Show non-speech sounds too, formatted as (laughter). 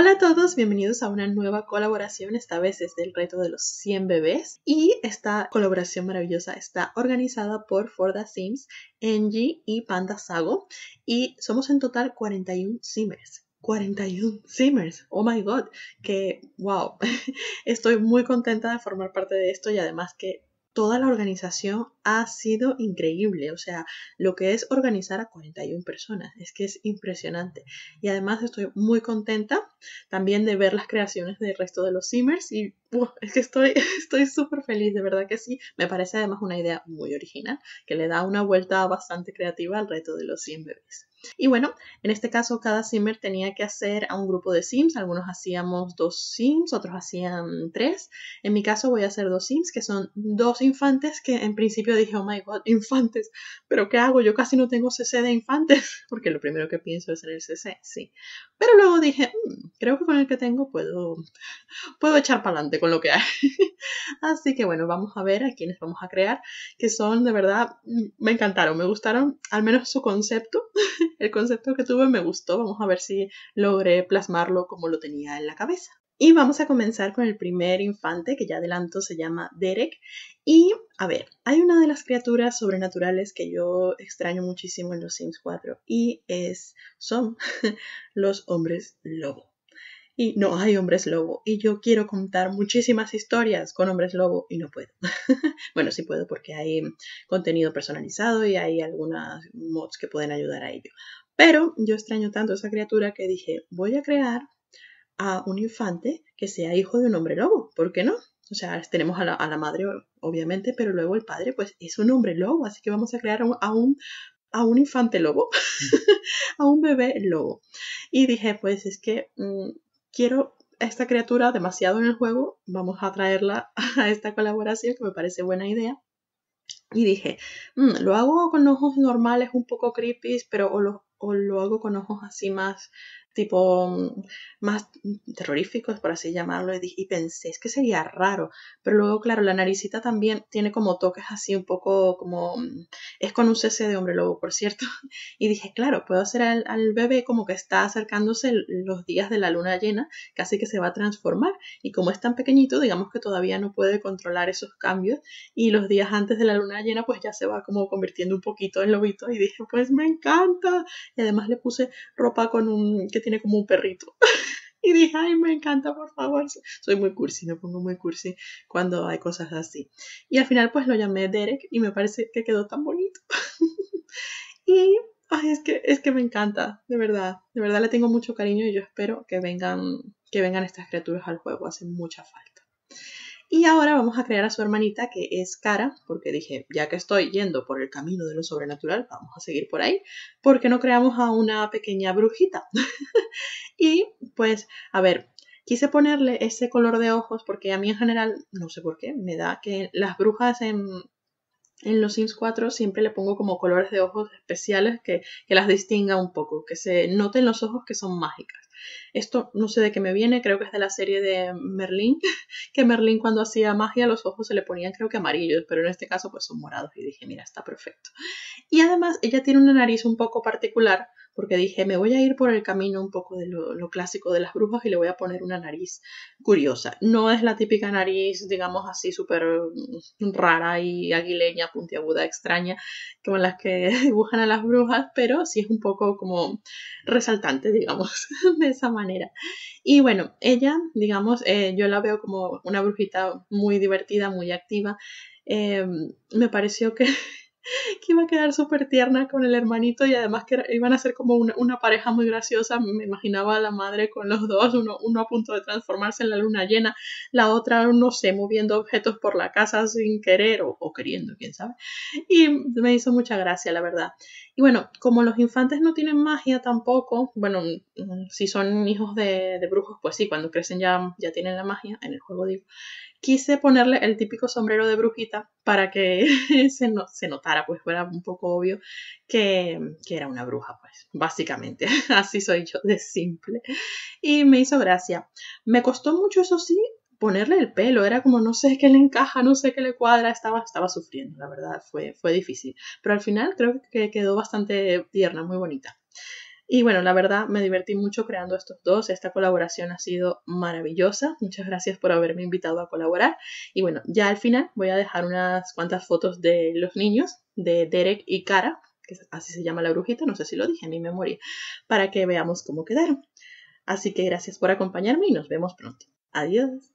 Hola a todos, bienvenidos a una nueva colaboración, esta vez es del reto de los 100 bebés y esta colaboración maravillosa está organizada por Forda Sims, Angie y Panda Sago y somos en total 41 Simmers. 41 Simmers, oh my god, que wow, (laughs) estoy muy contenta de formar parte de esto y además que toda la organización ha sido increíble. O sea, lo que es organizar a 41 personas, es que es impresionante. Y además estoy muy contenta también de ver las creaciones del resto de los simmers y es que estoy (laughs) estoy súper feliz, de verdad que sí. Me parece además una idea muy original, que le da una vuelta bastante creativa al reto de los 100 bebés. Y bueno, en este caso cada simmer tenía que hacer a un grupo de sims, algunos hacíamos dos sims, otros hacían tres. En mi caso voy a hacer dos sims, que son dos infantes que en principio dije, oh my god, infantes, pero ¿qué hago? Yo casi no tengo CC de infantes, (laughs) porque lo primero que pienso es en el CC, sí. Pero luego dije, mm, creo que con el que tengo puedo, puedo echar para adelante con lo que hay. (laughs) Así que bueno, vamos a ver a quiénes vamos a crear, que son de verdad, mm, me encantaron, me gustaron, al menos su concepto, (laughs) el concepto que tuve me gustó, vamos a ver si logré plasmarlo como lo tenía en la cabeza. Y vamos a comenzar con el primer infante, que ya adelanto se llama Derek. Y, a ver, hay una de las criaturas sobrenaturales que yo extraño muchísimo en los Sims 4 y es, son (laughs) los hombres lobo y no hay hombres lobo. Y yo quiero contar muchísimas historias con hombres lobo y no puedo. (laughs) bueno, sí puedo porque hay contenido personalizado y hay algunas mods que pueden ayudar a ello. Pero yo extraño tanto esa criatura que dije, voy a crear a un infante que sea hijo de un hombre lobo. ¿Por qué no? O sea, tenemos a la, madre, obviamente, pero luego el padre, pues es un hombre lobo, así que vamos a crear a un, a un infante lobo, (laughs) a un bebé lobo. Y dije, pues es que mm, quiero a esta criatura demasiado en el juego, vamos a traerla (laughs) a esta colaboración que me parece buena idea. Y dije, mm, lo hago con ojos normales, un poco creepy, pero lo, o lo hago con ojos así más tipo mm, más terroríficos, por así llamarlo, y, y, pensé, es que sería raro, pero luego, claro, la naricita también tiene como toques así un poco como, mm, es con un cese de hombre lobo, por cierto, (laughs) y dije, claro, puedo hacer al, bebé como que está acercándose los días de la luna llena, casi que se va a transformar, y como es tan pequeñito, digamos que todavía no puede controlar esos cambios, y los días antes de la luna llena, pues ya se va como convirtiendo un poquito en lobito, y dije, pues me encanta, y además le puse ropa con un, tiene como un perrito. (laughs) y dije, ay, me encanta, por favor. Soy muy cursi, me pongo muy cursi cuando hay cosas así. Y al final pues lo llamé Derek y me parece que quedó tan bonito. (laughs) y es que, es que me encanta, de verdad. De verdad le tengo mucho cariño y yo espero que vengan, que vengan estas criaturas al juego. Hacen mucha falta. Y ahora vamos a crear a su hermanita que es Cara, porque dije, ya que estoy yendo por el camino de lo sobrenatural, vamos a seguir por ahí, porque no creamos a una pequeña brujita. (laughs) y pues, a ver, quise ponerle ese color de ojos porque a mí en general, no sé por qué, me da que las brujas en, los Sims 4 siempre le pongo como colores de ojos especiales que las distinga un poco, que se noten los ojos que son mágicas. Esto no sé de qué me viene, creo que es de la serie de Merlín, (laughs) que Merlín cuando hacía magia los ojos se le ponían creo que amarillos, pero en este caso pues son morados y dije, mira, está perfecto. Y además ella tiene una nariz un poco particular porque dije, me voy a ir por el camino un poco de lo, clásico de las brujas y le voy a poner una nariz curiosa. No es la típica nariz, digamos así, súper rara y aguileña, puntiaguda, extraña, como las que (laughs) dibujan a las brujas, pero sí es un poco como resaltante, digamos. (laughs) esa manera. Y bueno, ella, digamos, eh, yo la veo como una brujita muy divertida, muy activa. Em, me pareció (laughs) que, iba a quedar súper tierna con el hermanito y además que iban a ser como una, pareja muy graciosa. Me imaginaba a la madre con los dos, uno, a punto de transformarse en la luna llena, la otra, no sé, moviendo objetos por la casa sin querer o, o queriendo, quién sabe. Y me hizo mucha gracia, la verdad. Y bueno, como los infantes no tienen magia tampoco, bueno, mm, si son hijos de, brujos, pues sí, cuando crecen ya, ya tienen la magia, en el juego digo, quise ponerle el típico sombrero de brujita para que (laughs) se, se notara, pues fuera un poco obvio que, que, era una bruja, pues básicamente, (laughs) así soy yo de simple. Y me hizo gracia. Me costó mucho, eso sí, ponerle el pelo, era como no sé qué le encaja, no sé qué le cuadra, estaba, estaba sufriendo, la verdad, fue, fue difícil. Pero al final creo que quedó bastante tierna, muy bonita. Y bueno, la verdad me divertí mucho creando estos dos. Esta colaboración ha sido maravillosa. Muchas gracias por haberme invitado a colaborar. Y bueno, ya al final voy a dejar unas cuantas fotos de los niños, de Derek y Cara, que así se llama la brujita, no sé si lo dije en mi memoria, para que veamos cómo quedaron. Así que gracias por acompañarme y nos vemos pronto. Adiós.